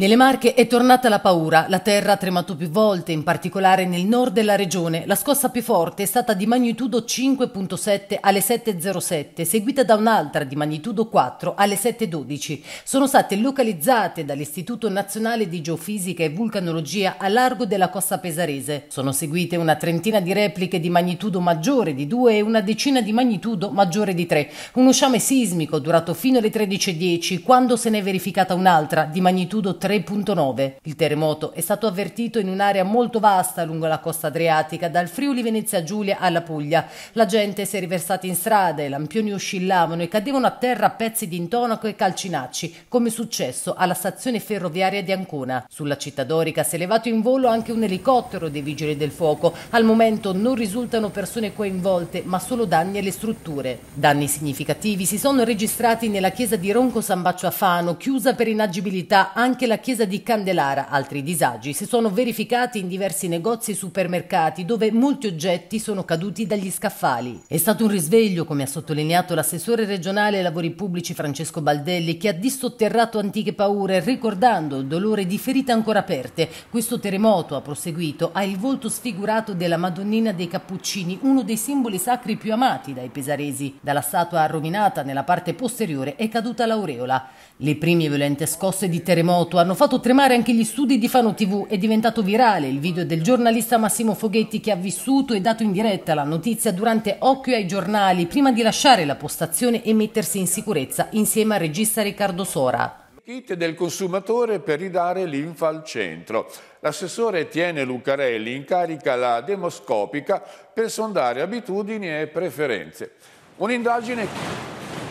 Nelle Marche è tornata la paura, la terra ha tremato più volte, in particolare nel nord della regione. La scossa più forte è stata di magnitudo 5.7 alle 7.07, seguita da un'altra di magnitudo 4 alle 7.12. Sono state localizzate dall'Istituto Nazionale di Geofisica e Vulcanologia a largo della costa pesarese. Sono seguite una trentina di repliche di magnitudo maggiore di 2 e una decina di magnitudo maggiore di 3. Uno sciame sismico durato fino alle 13.10, quando se n'è verificata un'altra di magnitudo 3 3.9. Il terremoto è stato avvertito in un'area molto vasta lungo la costa adriatica, dal Friuli Venezia Giulia alla Puglia. La gente si è riversata in strada, i lampioni oscillavano e cadevano a terra pezzi di intonaco e calcinacci, come è successo alla stazione ferroviaria di Ancona. Sulla città dorica si è levato in volo anche un elicottero dei vigili del fuoco. Al momento non risultano persone coinvolte, ma solo danni alle strutture. Danni significativi si sono registrati nella chiesa di Ronco San Baccio a Fano, chiusa per inagibilità anche la chiesa di Candelara. Altri disagi si sono verificati in diversi negozi e supermercati dove molti oggetti sono caduti dagli scaffali. È stato un risveglio, come ha sottolineato l'assessore regionale ai lavori pubblici Francesco Baldelli, che ha dissotterrato antiche paure ricordando il dolore di ferite ancora aperte. Questo terremoto, ha proseguito, ha il volto sfigurato della Madonnina dei Cappuccini, uno dei simboli sacri più amati dai pesaresi. Dalla statua rovinata nella parte posteriore è caduta l'aureola. Le prime violente scosse di terremoto hanno hanno fatto tremare anche gli studi di Fano TV. È diventato virale il video del giornalista Massimo Foghetti che ha vissuto e dato in diretta la notizia durante Occhio ai giornali prima di lasciare la postazione e mettersi in sicurezza insieme al regista Riccardo Sora kit del consumatore per ridare l'infa al centro. L'assessore Etienne Lucarelli incarica la demoscopica per sondare abitudini e preferenze. Un'indagine,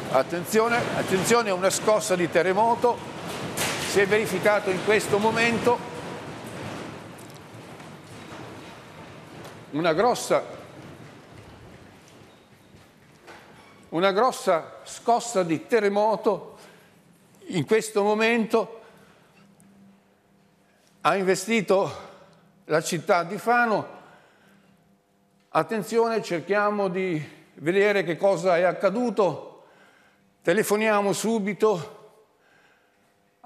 attenzione, attenzione, una scossa di terremoto si è verificato in questo momento una grossa, una grossa scossa di terremoto in questo momento ha investito la città di Fano. Attenzione, cerchiamo di vedere che cosa è accaduto. Telefoniamo subito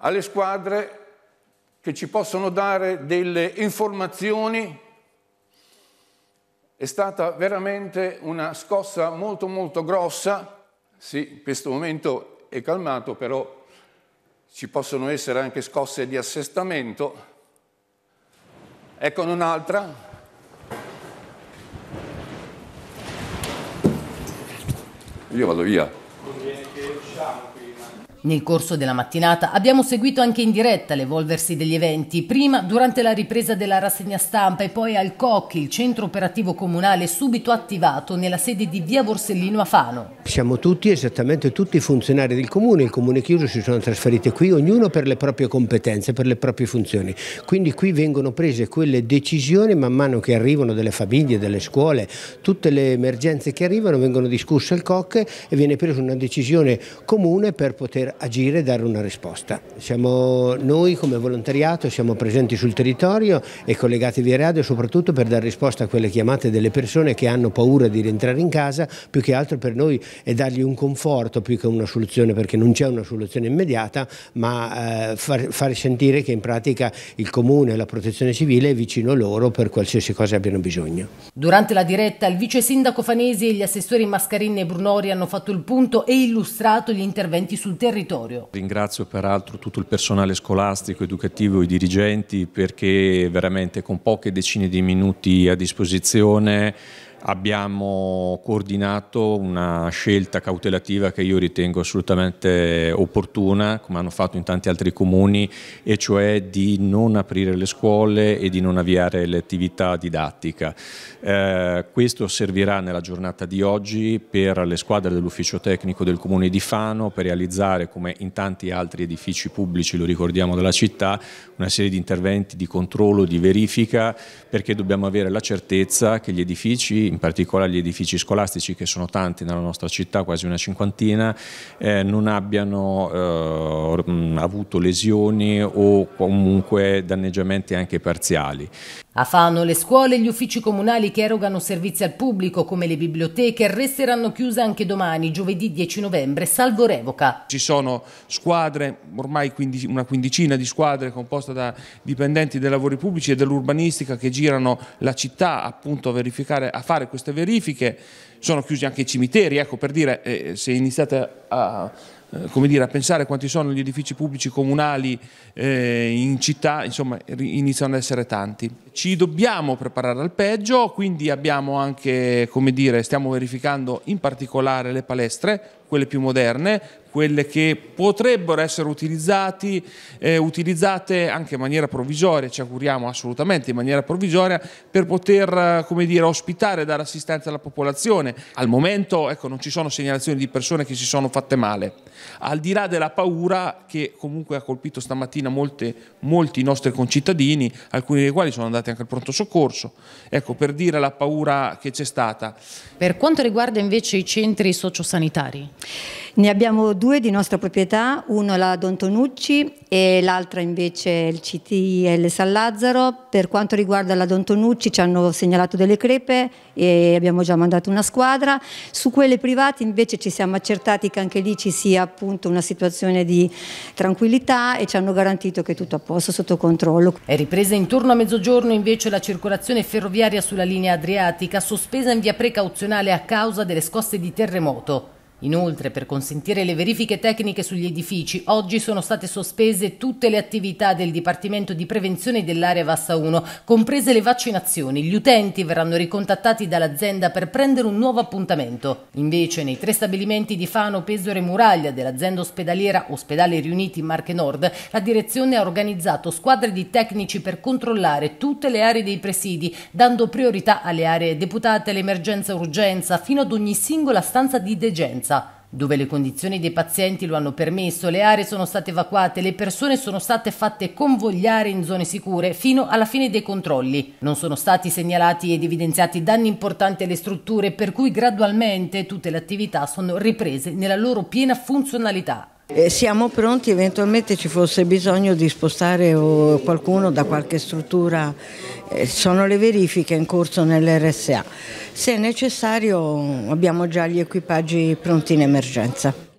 alle squadre che ci possono dare delle informazioni è stata veramente una scossa molto molto grossa, sì, in questo momento è calmato, però ci possono essere anche scosse di assestamento. Eccone un'altra. Io vado via. Nel corso della mattinata abbiamo seguito anche in diretta l'evolversi degli eventi, prima durante la ripresa della rassegna stampa e poi al COC, il centro operativo comunale subito attivato nella sede di via Borsellino a Fano. Siamo tutti, esattamente tutti funzionari del comune, il comune chiuso si sono trasferiti qui, ognuno per le proprie competenze, per le proprie funzioni. Quindi qui vengono prese quelle decisioni man mano che arrivano delle famiglie, delle scuole, tutte le emergenze che arrivano vengono discusse al COC e viene presa una decisione comune per poter agire e dare una risposta. Siamo noi come volontariato siamo presenti sul territorio e collegati via radio soprattutto per dare risposta a quelle chiamate delle persone che hanno paura di rientrare in casa, più che altro per noi è dargli un conforto più che una soluzione perché non c'è una soluzione immediata, ma eh, far, far sentire che in pratica il comune e la protezione civile è vicino loro per qualsiasi cosa abbiano bisogno. Durante la diretta il vice sindaco Fanesi e gli assessori Mascarini e Brunori hanno fatto il punto e illustrato gli interventi sul territorio territorio. Ringrazio peraltro tutto il personale scolastico, educativo, i dirigenti perché veramente con poche decine di minuti a disposizione abbiamo coordinato una scelta cautelativa che io ritengo assolutamente opportuna, come hanno fatto in tanti altri comuni, e cioè di non aprire le scuole e di non avviare l'attività didattica. Eh, questo servirà nella giornata di oggi per le squadre dell'ufficio tecnico del comune di Fano per realizzare, come in tanti altri edifici pubblici, lo ricordiamo della città, una serie di interventi di controllo, di verifica, perché dobbiamo avere la certezza che gli edifici in particolare gli edifici scolastici che sono tanti nella nostra città, quasi una cinquantina, eh, non abbiano eh, avuto lesioni o comunque danneggiamenti anche parziali. A Fano le scuole e gli uffici comunali che erogano servizi al pubblico come le biblioteche resteranno chiuse anche domani, giovedì 10 novembre, salvo revoca. Ci sono squadre, ormai una quindicina di squadre composte da dipendenti dei lavori pubblici e dell'urbanistica che girano la città appunto a, a fare queste verifiche. Sono chiusi anche i cimiteri, ecco per dire eh, se iniziate a eh, come dire, a pensare quanti sono gli edifici pubblici comunali eh, in città, insomma iniziano ad essere tanti. Ci dobbiamo preparare al peggio, quindi abbiamo anche, come dire, stiamo verificando in particolare le palestre, quelle più moderne, quelle che potrebbero essere utilizzati, eh, utilizzate anche in maniera provvisoria, ci auguriamo assolutamente in maniera provvisoria, per poter eh, dire, ospitare e dare assistenza alla popolazione. Al momento ecco, non ci sono segnalazioni di persone che si sono fatte male, al di là della paura che comunque ha colpito stamattina molte, molti nostri concittadini, alcuni dei quali sono andati anche al pronto soccorso, ecco, per dire la paura che c'è stata. Per quanto riguarda invece i centri sociosanitari? Ne abbiamo due di nostra proprietà, uno la Don Tonucci e l'altra invece il CTL San Lazzaro. Per quanto riguarda la Don Tonucci ci hanno segnalato delle crepe e abbiamo già mandato una squadra. Su quelle private invece ci siamo accertati che anche lì ci sia appunto una situazione di tranquillità e ci hanno garantito che tutto a posto, sotto controllo. È ripresa intorno a mezzogiorno invece la circolazione ferroviaria sulla linea adriatica, sospesa in via precauzionale a causa delle scosse di terremoto. Inoltre, per consentire le verifiche tecniche sugli edifici, oggi sono state sospese tutte le attività del Dipartimento di Prevenzione dell'area Vassa 1, comprese le vaccinazioni. Gli utenti verranno ricontattati dall'azienda per prendere un nuovo appuntamento. Invece, nei tre stabilimenti di Fano, Pesore e Muraglia dell'azienda ospedaliera Ospedale Riuniti Marche Nord, la direzione ha organizzato squadre di tecnici per controllare tutte le aree dei presidi, dando priorità alle aree deputate all'emergenza-urgenza fino ad ogni singola stanza di degenza. Dove le condizioni dei pazienti lo hanno permesso, le aree sono state evacuate, le persone sono state fatte convogliare in zone sicure fino alla fine dei controlli. Non sono stati segnalati ed evidenziati danni importanti alle strutture, per cui gradualmente tutte le attività sono riprese nella loro piena funzionalità. E eh, siamo pronti eventualmente ci fosse bisogno di spostare eh, qualcuno da qualche struttura, eh, sono le verifiche in corso nell'RSA. Se necessario abbiamo già gli equipaggi pronti in emergenza.